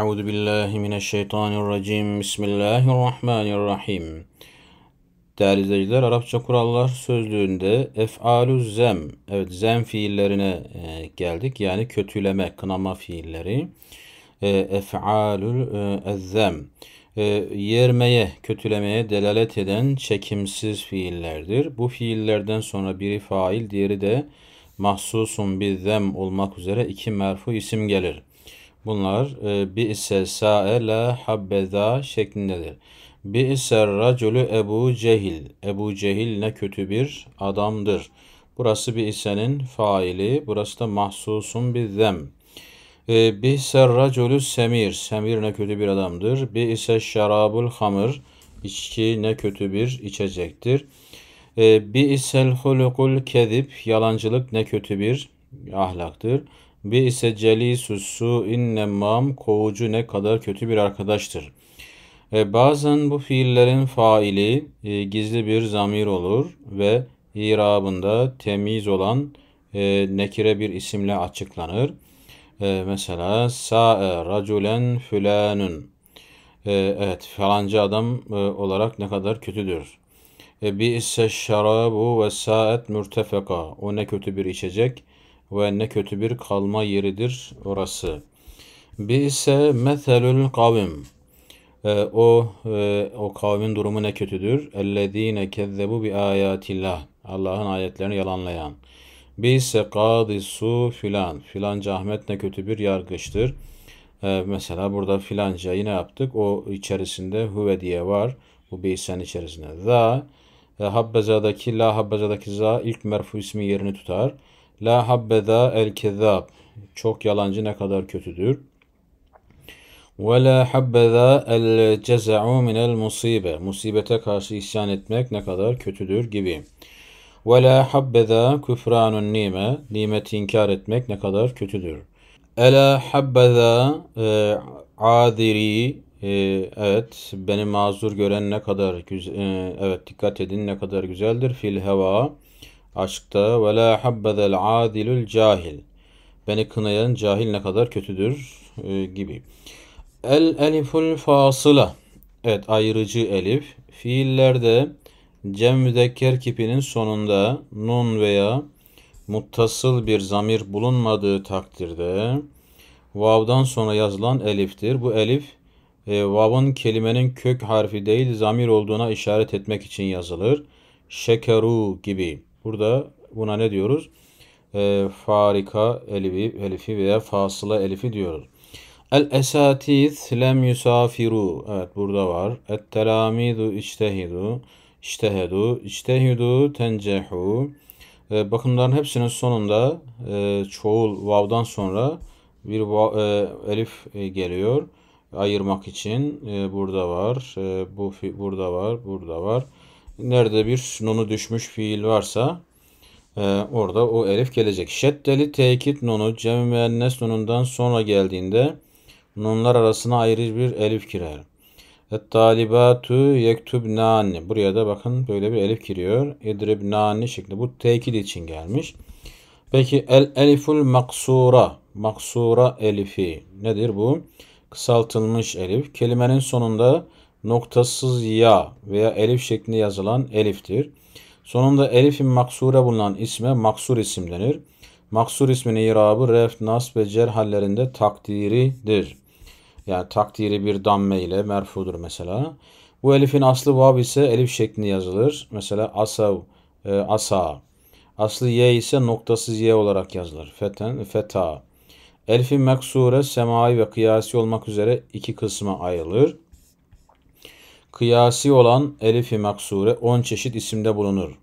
أعوذ بالله من الşeytan الرجيم Bismillahirrahmanirrahim Değerli izleyiciler, Arapça kurallar sözlüğünde ef'alu zem, evet zem fiillerine e, geldik. Yani kötüleme, kınama fiilleri. E, e zem. E, yermeye, kötülemeye delalet eden çekimsiz fiillerdir. Bu fiillerden sonra biri fail, diğeri de mahsusun bir zem olmak üzere iki merfu isim gelir. Bunlar e, bi ise sa'ele habbeda şeklindedir. Bi ise racülü Ebu Cehil. Ebu Cehil ne kötü bir adamdır. Burası bir isenin faili. Burası da mahsusun bir zem. E, bi ise racülü semir. Semir ne kötü bir adamdır. Bi ise şarabul hamır. İçki ne kötü bir içecektir. E, bi isel hulukul Kedip. Yalancılık ne kötü bir ahlaktır. Bi ise celisusu innemam kovucu ne kadar kötü bir arkadaştır. E, bazen bu fiillerin faili e, gizli bir zamir olur ve irabında temiz olan e, nekire bir isimle açıklanır. E, mesela sa'e raculen fülenün E, evet falanca adam e, olarak ne kadar kötüdür. E, bi ise şarabu ve sa'et mürtefeka. O ne kötü bir içecek ve ne kötü bir kalma yeridir orası. Bi ise meselül kavim. E, o e, o kavmin durumu ne kötüdür. Ellezinekezzebu bi ayatillah. Allah'ın ayetlerini yalanlayan. Bi ise kadisu filan. Filanca Ahmet ne kötü bir yargıçtır. E, mesela burada filanca yine yaptık? O içerisinde huve diye var. Bu beysen içerisinde. Za, habbezadaki, la habbezadaki za ilk merfu ismi yerini tutar. La habbeda el kezzab. Çok yalancı ne kadar kötüdür. Ve la habbeda el ceza'u minel musibe. Musibete karşı isyan etmek ne kadar kötüdür gibi. Ve la habbeda küfranun nime. Nimeti inkar etmek ne kadar kötüdür. Ela habbeda e, adiri e, evet beni mazur gören ne kadar güzel evet dikkat edin ne kadar güzeldir fil heva aşkta ve la habbezel adilül cahil. Beni kınayan cahil ne kadar kötüdür e, gibi. El eliful fasıla. Evet ayırıcı elif. Fiillerde cem müdekker kipinin sonunda nun veya muttasıl bir zamir bulunmadığı takdirde vav'dan sonra yazılan eliftir. Bu elif e, vav'ın kelimenin kök harfi değil zamir olduğuna işaret etmek için yazılır. Şekeru gibi. Burada buna ne diyoruz? E, farika elifi, elifi veya fasıla elifi diyoruz. El esatis lem yusafiru. Evet burada var. Et telamidu içtehidu. İçtehedu. İçtehidu tencehu. E, bakımların hepsinin sonunda e, çoğul vav'dan sonra bir e, elif e, geliyor ayırmak için e, burada var, e, bu burada var, burada var nerede bir nonu düşmüş fiil varsa e, orada o elif gelecek. Şeddeli tekit nonu cem ve nes nonundan sonra geldiğinde nonlar arasına ayrı bir elif girer. Et talibatu yektubnan. Buraya da bakın böyle bir elif giriyor. nani şeklinde. Bu tekit için gelmiş. Peki el eliful maksura. Maksura elifi. Nedir bu? Kısaltılmış elif. Kelimenin sonunda noktasız ya veya elif şeklinde yazılan eliftir. Sonunda elifin maksure bulunan isme maksur isim denir. Maksur isminin irabı ref, nas ve cer hallerinde takdiridir. Yani takdiri bir damme ile merfudur mesela. Bu elifin aslı vav ise elif şeklinde yazılır. Mesela asav, e, asa. Aslı ye ise noktasız ye olarak yazılır. Feten, feta. Elifin maksure semai ve kıyasi olmak üzere iki kısma ayrılır. Kıyasi olan elif-i maksure 10 çeşit isimde bulunur.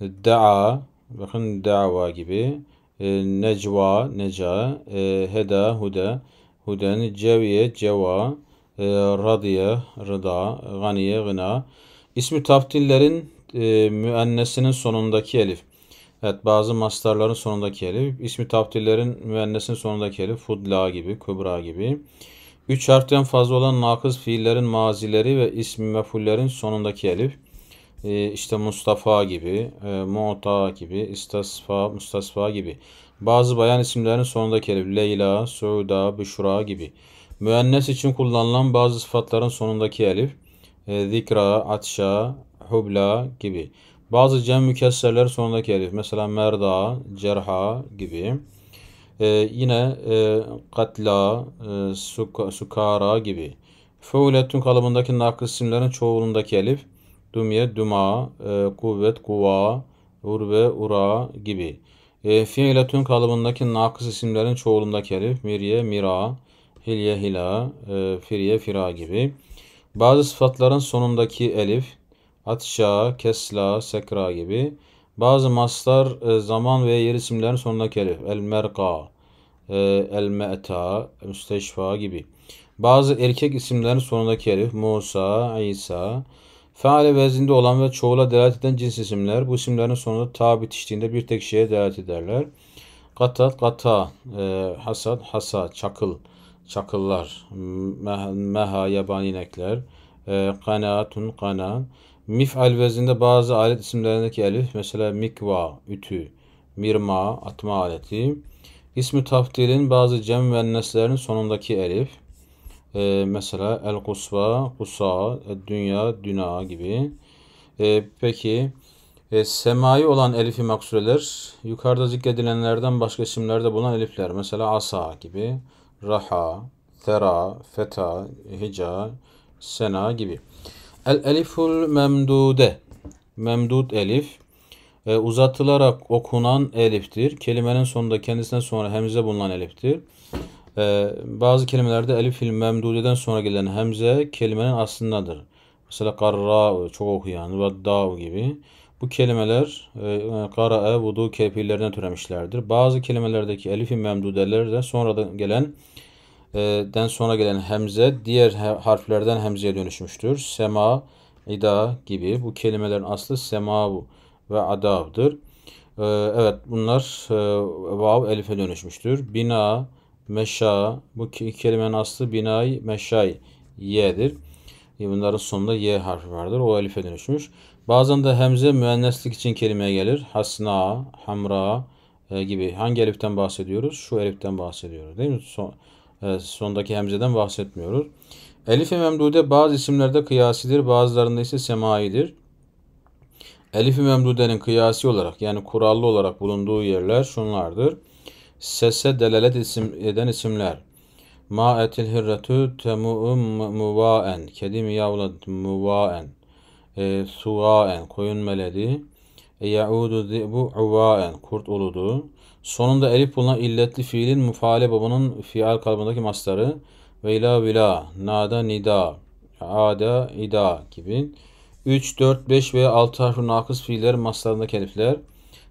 Da'a, bakın dava gibi, e, necva, neca, e, heda, huda, huden, ceviye, ceva, e, radiye, rıda, ganiye, gına. İsmi taftillerin e, müennesinin sonundaki elif. Evet bazı mastarların sonundaki elif. İsmi taftillerin müennesinin sonundaki elif. Fudla gibi, kübra gibi. 3 harften fazla olan nakız fiillerin mazileri ve ismi mefullerin sonundaki elif. E, işte Mustafa gibi, e, Mu'ta gibi, İstasfa, Mustasfa gibi. Bazı bayan isimlerin sonundaki elif. Leyla, Suda, Büşra gibi. Müennes için kullanılan bazı sıfatların sonundaki elif. E, zikra, Atşa, Hubla gibi. Bazı cem mükesserler sonundaki elif. Mesela Merda, Cerha gibi. Ee, yine e, katla, e, suka, sukara gibi. Feuletun kalıbındaki nakıl isimlerin çoğulundaki elif, dumye, duma, e, kuvvet, kuva, urbe, ura gibi. E, fiiletun kalıbındaki nakıs isimlerin çoğulundaki elif, mirye, mira, hilye, hila, e, firye, fira gibi. Bazı sıfatların sonundaki elif, atşa, kesla, sekra gibi. Bazı maslar e, zaman ve yer isimlerinin sonuna gelir. El merqa el me'ta, müsteşfa gibi. Bazı erkek isimlerin sonundaki elif Musa, İsa, faale vezninde olan ve çoğula delalet eden cins isimler bu isimlerin sonunda ta bitiştiğinde bir tek şeye delalet ederler. Katat, kata, e, hasat, hasa, çakıl, çakıllar, meha, meha inekler, e, kanaatun, kanan, Mif vezninde bazı alet isimlerindeki elif mesela mikva, ütü, mirma, atma aleti. İsmi tafdilin bazı cem ve neslerin sonundaki elif. Ee, mesela el kusva, kusa, dünya, düna gibi. Ee, peki e, semai olan elifi maksuleler yukarıda zikredilenlerden başka isimlerde bulunan elifler. Mesela asa gibi, raha, tera, feta, hica, sena gibi. El eliful memdude. Memdud elif. E, uzatılarak okunan eliftir. Kelimenin sonunda kendisinden sonra hemze bulunan eliftir. E, bazı kelimelerde elifil memdudeden sonra gelen hemze kelimenin aslındadır. Mesela karra çok okuyan ve dav gibi. Bu kelimeler e, karae, vudu, kefillerinden türemişlerdir. Bazı kelimelerdeki elif-i memdudeler de sonradan gelen den sonra gelen hemze diğer harflerden hemzeye dönüşmüştür. Sema, ida gibi bu kelimelerin aslı sema ve adavdır. Evet bunlar vav elife dönüşmüştür. Bina, meşa bu kelimenin aslı binay, meşay, ye'dir. Bunların sonunda y harfi vardır. O elife dönüşmüş. Bazen de hemze müenneslik için kelimeye gelir. Hasna, hamra gibi. Hangi eliften bahsediyoruz? Şu eliften bahsediyoruz değil mi? Son, ee, sondaki hemzeden bahsetmiyoruz. Elif ve memdude bazı isimlerde kıyasidir, bazılarında ise semaidir. Elif ve memdudenin kıyasi olarak yani kurallı olarak bulunduğu yerler şunlardır. Sese delalet isim, eden isimler. Ma etil hirretu temu'u muvaen. Kedi miyavlad muvaen. E, ee, suvaen. Koyun meledi. E ya'udu zi'bu uvvaen. Kurt uludu. Sonunda elif bulunan illetli fiilin müfaale babının fial kalıbındaki masları ve ila vila, nada nida, ada ida gibi 3, 4, 5 ve 6 harfli nakıs fiiller maslarındaki elifler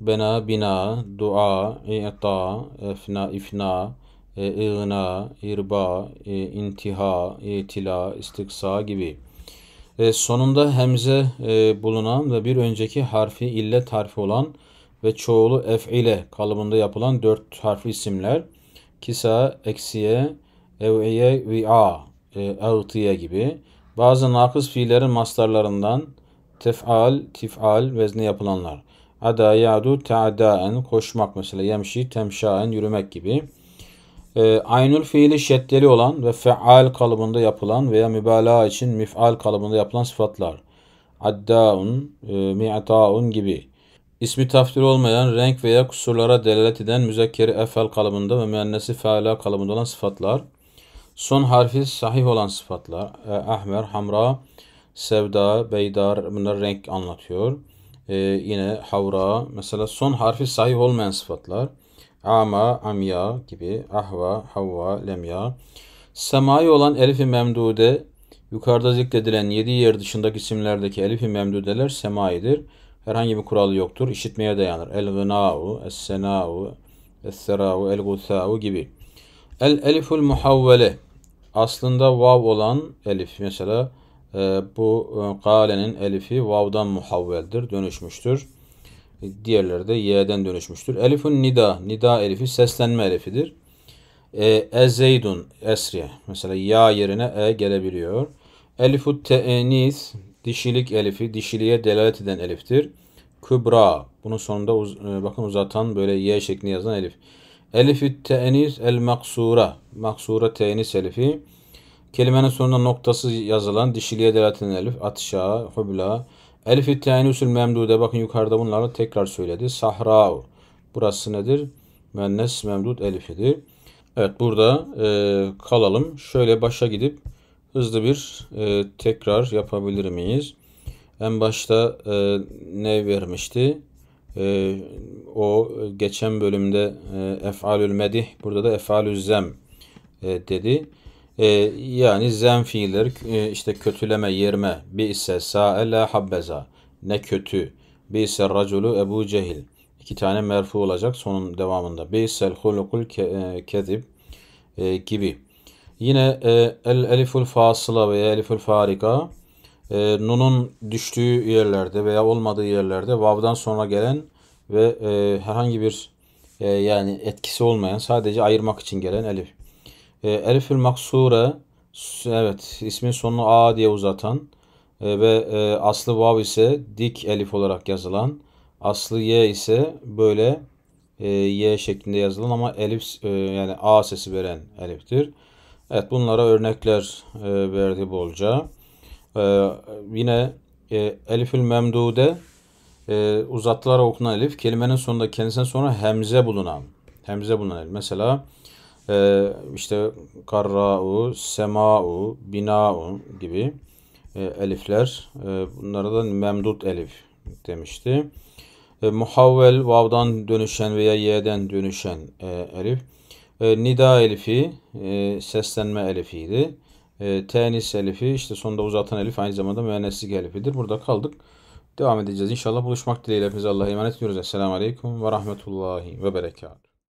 bena, bina, dua, i'ta, efna, ifna, e, i'na, irba, e, intiha, itila, e, istiksa gibi. E, sonunda hemze e, bulunan ve bir önceki harfi illet harfi olan ve çoğulu f ile kalıbında yapılan dört harfli isimler kisa, eksiye, ev'iye, vi'a, eğtiye gibi bazı nakıs fiillerin mastarlarından tef'al, tif'al vezne yapılanlar. Ada, ya'du, te'adaen, koşmak mesela, yemşi, temşaen, yürümek gibi e, ee, aynül fiili şeddeli olan ve feal kalıbında yapılan veya mübalağa için mif'al kalıbında yapılan sıfatlar. Addaun, e, mi'taun gibi. İsmi taftir olmayan renk veya kusurlara delalet eden müzekkeri efel kalıbında ve müennesi feala kalıbında olan sıfatlar. Son harfi sahih olan sıfatlar. E, ahmer, hamra, sevda, beydar bunlar renk anlatıyor. E, yine havra mesela son harfi sahih olmayan sıfatlar ama, amya gibi, ahva, havva, lemya. Semai olan elif-i memdude, yukarıda zikredilen yedi yer dışındaki isimlerdeki elif-i memdudeler semaidir. Herhangi bir kuralı yoktur. işitmeye dayanır. El-gına'u, es-sena'u, es-sera'u, el-gutha'u gibi. El-eliful muhavvele, aslında vav olan elif mesela e, bu e, galenin elifi vavdan muhavveldir, dönüşmüştür. Diğerleri de y'den dönüşmüştür. Elifun nida. Nida elifi seslenme elifidir. E, e esriye. Mesela ya yerine e gelebiliyor. Elifu teenis. Dişilik elifi. Dişiliğe delalet eden eliftir. Kübra. Bunun sonunda uz, e, bakın uzatan böyle y şeklinde yazan elif. Elifi teenis el maksura. Maksura teenis elifi. Kelimenin sonunda noktası yazılan dişiliğe delalet eden elif. Atşa, hubla, Elif-i Teynusül Memdude bakın yukarıda bunları tekrar söyledi. Sahra burası nedir? Mennes Memdud Elif'idir. Evet burada e, kalalım. Şöyle başa gidip hızlı bir e, tekrar yapabilir miyiz? En başta e, ne vermişti? E, o geçen bölümde e, efalül medih burada da efalül zem e, dedi. E, yani zem fiilleri e, işte kötüleme, yerme, bir ise sa'ele habbeza. Ne kötü. bir ise raculu Ebu Cehil. İki tane merfu olacak sonun devamında. bir isel hulukul ke, e, kezib e, gibi. Yine e, el eliful fasıla veya eliful farika e, nunun düştüğü yerlerde veya olmadığı yerlerde vav'dan sonra gelen ve e, herhangi bir e, yani etkisi olmayan sadece ayırmak için gelen elif. E, Elifül maksure evet ismin sonunu a diye uzatan e, ve e, aslı vav ise dik elif olarak yazılan. Aslı y ise böyle e, y şeklinde yazılan ama elif e, yani a sesi veren eliftir. Evet bunlara örnekler e, verdi bolca. E, yine e, elifül memdude e, uzattılar okunan elif kelimenin sonunda kendisinden sonra hemze bulunan hemze bulunan elif. Mesela e, işte karra'u, sema'u, bina'u gibi e, elifler. E, bunlara da memdut elif demişti. E, muhavvel vav'dan dönüşen veya y'den dönüşen e, elif. E, nida elifi e, seslenme elifiydi. E, tenis elifi işte sonunda uzatan elif aynı zamanda mühendislik elifidir. Burada kaldık. Devam edeceğiz. İnşallah buluşmak dileğiyle. Hepinize Allah'a emanet ediyoruz. Esselamu Aleyküm ve Rahmetullahi ve Berekatuhu.